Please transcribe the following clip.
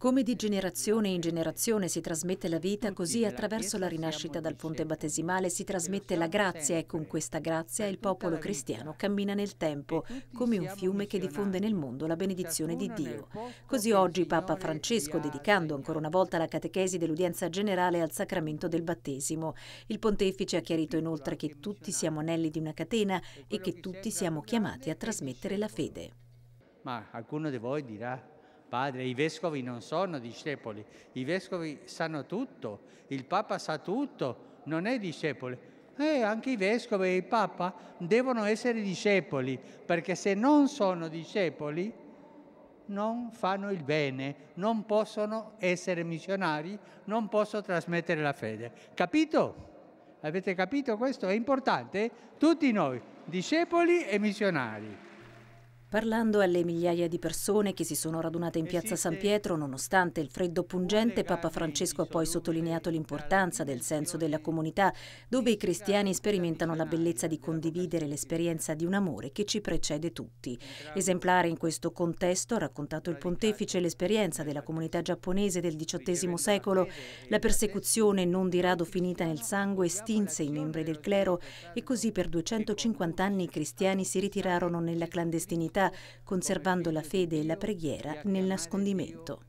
Come di generazione in generazione si trasmette la vita, così attraverso la rinascita dal ponte battesimale si trasmette la grazia e con questa grazia il popolo cristiano cammina nel tempo, come un fiume che diffonde nel mondo la benedizione di Dio. Così oggi Papa Francesco, dedicando ancora una volta la catechesi dell'udienza generale al sacramento del battesimo, il pontefice ha chiarito inoltre che tutti siamo anelli di una catena e che tutti siamo chiamati a trasmettere la fede. Ma qualcuno di voi dirà Padre, i vescovi non sono discepoli, i vescovi sanno tutto, il Papa sa tutto, non è discepolo. Eh, anche i vescovi e il Papa devono essere discepoli, perché se non sono discepoli non fanno il bene, non possono essere missionari, non possono trasmettere la fede. Capito? Avete capito questo? È importante? Tutti noi, discepoli e missionari. Parlando alle migliaia di persone che si sono radunate in piazza San Pietro, nonostante il freddo pungente, Papa Francesco ha poi sottolineato l'importanza del senso della comunità, dove i cristiani sperimentano la bellezza di condividere l'esperienza di un amore che ci precede tutti. Esemplare in questo contesto, ha raccontato il pontefice, l'esperienza della comunità giapponese del XVIII secolo, la persecuzione non di rado finita nel sangue estinse i membri del clero e così per 250 anni i cristiani si ritirarono nella clandestinità conservando la fede e la preghiera nel nascondimento.